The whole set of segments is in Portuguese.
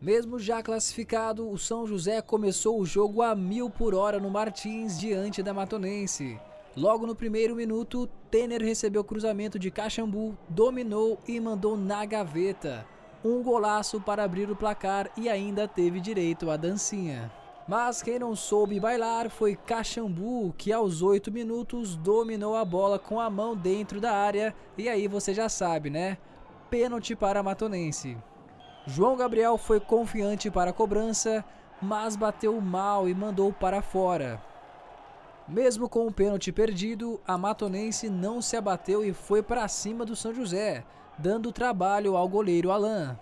Mesmo já classificado, o São José começou o jogo a mil por hora no Martins diante da Matonense. Logo no primeiro minuto, Tener recebeu cruzamento de Caxambu, dominou e mandou na gaveta. Um golaço para abrir o placar e ainda teve direito à dancinha. Mas quem não soube bailar foi Caxambu, que aos 8 minutos dominou a bola com a mão dentro da área. E aí você já sabe, né? Pênalti para a Matonense. João Gabriel foi confiante para a cobrança, mas bateu mal e mandou para fora. Mesmo com o pênalti perdido, a Matonense não se abateu e foi para cima do São José, dando trabalho ao goleiro Alain.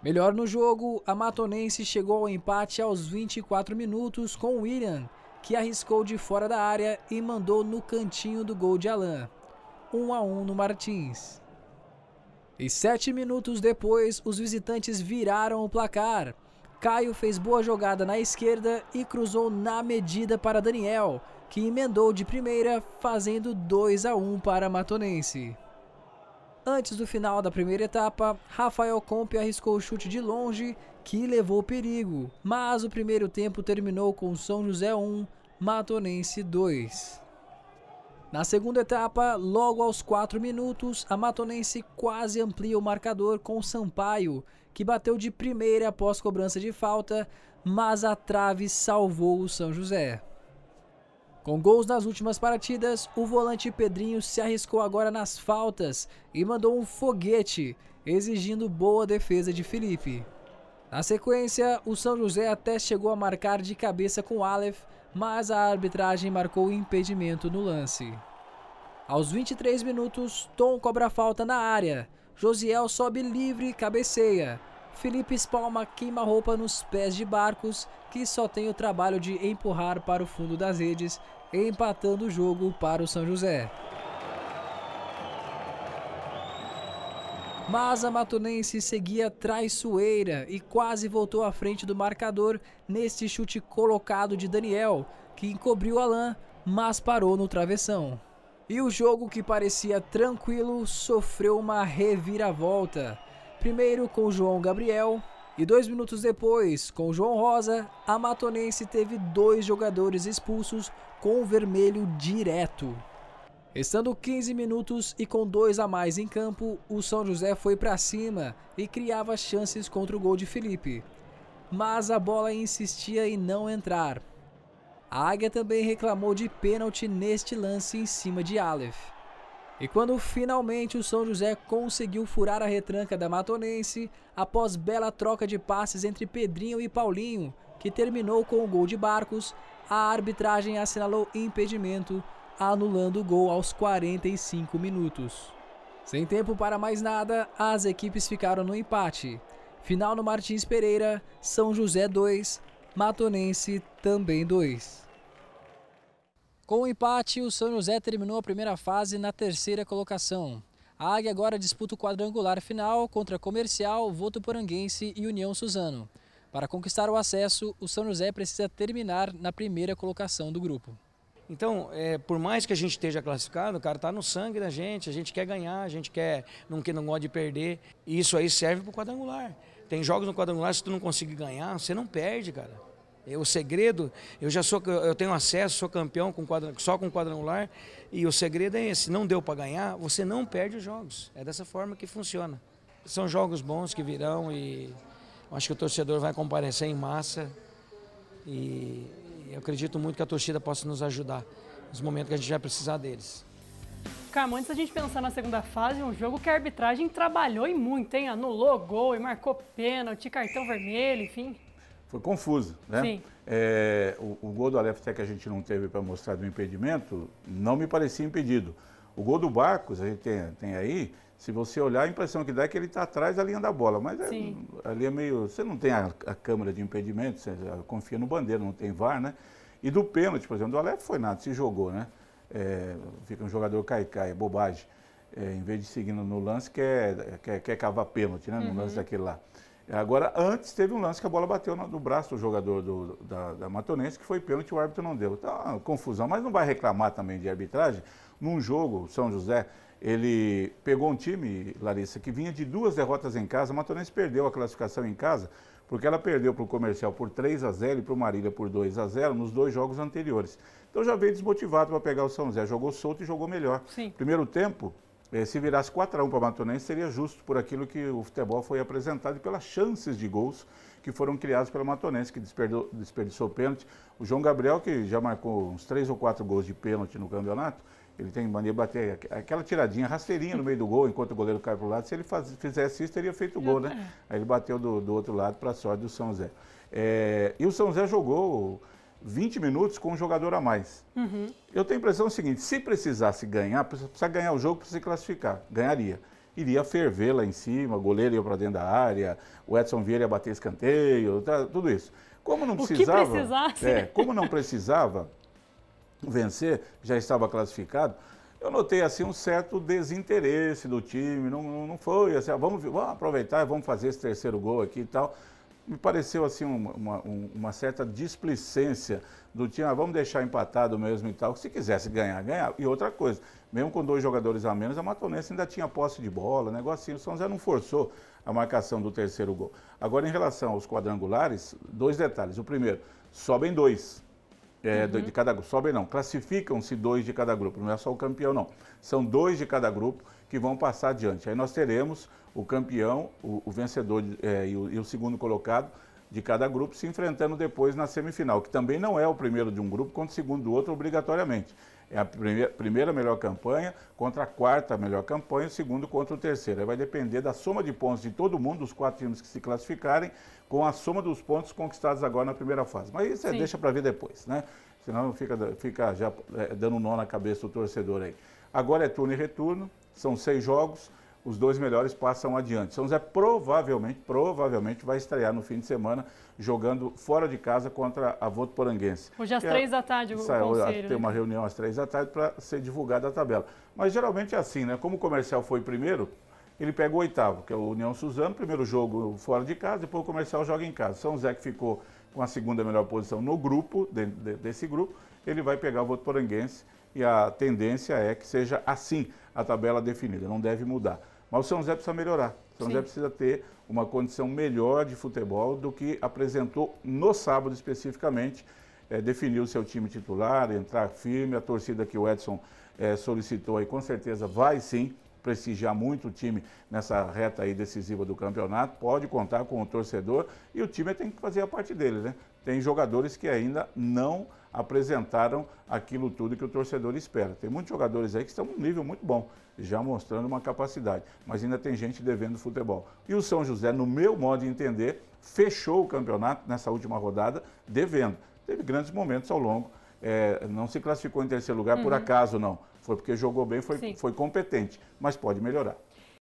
Melhor no jogo, a Matonense chegou ao empate aos 24 minutos com William, que arriscou de fora da área e mandou no cantinho do gol de Alain. 1 a 1 no Martins. E sete minutos depois, os visitantes viraram o placar. Caio fez boa jogada na esquerda e cruzou na medida para Daniel, que emendou de primeira, fazendo 2 a 1 para Matonense. Antes do final da primeira etapa, Rafael Compe arriscou o chute de longe, que levou perigo, mas o primeiro tempo terminou com São José 1, Matonense 2. Na segunda etapa, logo aos 4 minutos, a Matonense quase amplia o marcador com Sampaio, que bateu de primeira após cobrança de falta, mas a trave salvou o São José. Com gols nas últimas partidas, o volante Pedrinho se arriscou agora nas faltas e mandou um foguete, exigindo boa defesa de Felipe. Na sequência, o São José até chegou a marcar de cabeça com Aleph, mas a arbitragem marcou impedimento no lance. Aos 23 minutos, Tom cobra falta na área. Josiel sobe livre e cabeceia. Felipe espalma queima-roupa nos pés de Barcos, que só tem o trabalho de empurrar para o fundo das redes, empatando o jogo para o São José. Mas a Matunense seguia traiçoeira e quase voltou à frente do marcador neste chute colocado de Daniel, que encobriu Alain, mas parou no travessão. E o jogo que parecia tranquilo sofreu uma reviravolta. Primeiro com João Gabriel e dois minutos depois, com João Rosa, a Matonense teve dois jogadores expulsos com o vermelho direto. Estando 15 minutos e com dois a mais em campo, o São José foi para cima e criava chances contra o gol de Felipe. Mas a bola insistia em não entrar. A Águia também reclamou de pênalti neste lance em cima de Aleph. E quando finalmente o São José conseguiu furar a retranca da Matonense, após bela troca de passes entre Pedrinho e Paulinho, que terminou com o gol de Barcos, a arbitragem assinalou impedimento anulando o gol aos 45 minutos. Sem tempo para mais nada, as equipes ficaram no empate. Final no Martins Pereira, São José 2, Matonense também 2. Com o empate, o São José terminou a primeira fase na terceira colocação. A Águia agora disputa o quadrangular final contra Comercial, Poranguense e União Suzano. Para conquistar o acesso, o São José precisa terminar na primeira colocação do grupo. Então, é, por mais que a gente esteja classificado, cara, tá no sangue da gente, a gente quer ganhar, a gente quer, não, não gosta de perder. E isso aí serve para o quadrangular. Tem jogos no quadrangular, se tu não conseguir ganhar, você não perde, cara. É o segredo, eu já sou, eu tenho acesso, sou campeão com quadra, só com quadrangular, e o segredo é esse, não deu para ganhar, você não perde os jogos. É dessa forma que funciona. São jogos bons que virão e acho que o torcedor vai comparecer em massa e eu acredito muito que a torcida possa nos ajudar nos momentos que a gente vai precisar deles. Carmo, antes da gente pensar na segunda fase, um jogo que a arbitragem trabalhou e muito, hein? Anulou gol e marcou pênalti, cartão vermelho, enfim. Foi confuso, né? Sim. É, o, o, gol do Aleph que a gente não teve para mostrar do impedimento, não me parecia impedido. O gol do Barcos, a gente tem, tem aí, se você olhar, a impressão que dá é que ele está atrás da linha da bola, mas é, ali é meio. Você não tem a, a câmera de impedimento, você confia no bandeiro não tem VAR, né? E do pênalti, por exemplo, do Aleph foi nada, se jogou, né? É, fica um jogador caicai, é bobagem. É, em vez de seguindo no lance, quer, quer, quer cavar pênalti, né? No uhum. lance daquele lá. Agora, antes teve um lance que a bola bateu no, braço do jogador do, da, da Matonense, que foi pênalti, o árbitro não deu. Então, confusão, mas não vai reclamar também de arbitragem. Num jogo, São José, ele pegou um time, Larissa, que vinha de duas derrotas em casa. A Matonense perdeu a classificação em casa, porque ela perdeu para o Comercial por 3 a 0 e para o Marília por 2 a 0 nos dois jogos anteriores. Então já veio desmotivado para pegar o São José. Jogou solto e jogou melhor. Sim. Primeiro tempo, é, se virasse 4 a 1 para o Matonense seria justo por aquilo que o futebol foi apresentado e pelas chances de gols que foram criados pelo Matonense, que desperdiçou, desperdiçou pênalti. O João Gabriel, que já marcou uns 3 ou 4 gols de pênalti no campeonato, ele tem mania de bater aquela tiradinha, rasteirinha no meio do gol, enquanto o goleiro cai para o lado. Se ele faz, fizesse isso, teria feito o gol, né? É. Aí ele bateu do, do outro lado para a sorte do São Zé. É, e o São Zé jogou 20 minutos com um jogador a mais. Uhum. Eu tenho a impressão é seguinte: se precisasse ganhar, precisa ganhar o jogo para se classificar, ganharia. Iria ferver lá em cima, o goleiro ia para dentro da área, o Edson Vieira ia bater escanteio, tá, tudo isso. Como não precisava. O que precisasse. É, como não precisava vencer, já estava classificado, eu notei assim um certo desinteresse do time, não, não foi assim, ah, vamos, vamos aproveitar vamos fazer esse terceiro gol aqui e tal me pareceu assim uma, uma, uma certa displicência do time, ah, vamos deixar empatado mesmo e tal. Se quisesse ganhar, ganhar. E outra coisa, mesmo com dois jogadores a menos, a Matonense ainda tinha posse de bola, negocinho. O São José não forçou a marcação do terceiro gol. Agora, em relação aos quadrangulares, dois detalhes. O primeiro, sobem dois é, uhum. de cada grupo. Sobem não, classificam-se dois de cada grupo, não é só o campeão não. São dois de cada grupo que vão passar adiante. Aí nós teremos o campeão, o, o vencedor é, e, o, e o segundo colocado de cada grupo se enfrentando depois na semifinal, que também não é o primeiro de um grupo contra o segundo do outro obrigatoriamente. É a primeira, primeira melhor campanha contra a quarta melhor campanha, o segundo contra o terceiro. vai depender da soma de pontos de todo mundo, dos quatro times que se classificarem, com a soma dos pontos conquistados agora na primeira fase. Mas isso é, deixa para ver depois, né? Senão fica, fica já é, dando um nó na cabeça do torcedor aí. Agora é turno e retorno, são seis jogos os dois melhores passam adiante. São José provavelmente, provavelmente vai estrear no fim de semana jogando fora de casa contra a Votoporanguense. Hoje às é- três é, da tarde o sai, conselho. Tem né? uma reunião às três da tarde para ser divulgada a tabela. Mas geralmente é assim, né? Como o comercial foi primeiro, ele pega o oitavo, que é o União Suzano, primeiro jogo fora de casa, depois o comercial joga em casa. São José que ficou com a segunda melhor posição no grupo, desse grupo, ele vai pegar o Votoporanguense. Poranguense e a tendência é que seja assim a tabela definida, não deve mudar. Mas o São José precisa melhorar. O São Sim. José precisa ter uma condição melhor de futebol do que apresentou no sábado especificamente. É, o seu time titular, entrar firme, a torcida que o Edson é, solicitou aí com certeza vai sim prestigiar muito o time nessa reta aí decisiva do campeonato, pode contar com o torcedor e o time tem que fazer a parte dele, né? Tem jogadores que ainda não apresentaram aquilo tudo que o torcedor espera. Tem muitos jogadores aí que estão num nível muito bom, já mostrando uma capacidade, mas ainda tem gente devendo futebol. E o São José, no meu modo de entender, fechou o campeonato nessa última rodada devendo. Teve grandes momentos ao longo. É, não se classificou em terceiro lugar uhum. por acaso, não. Foi porque jogou bem, foi, foi competente, mas pode melhorar.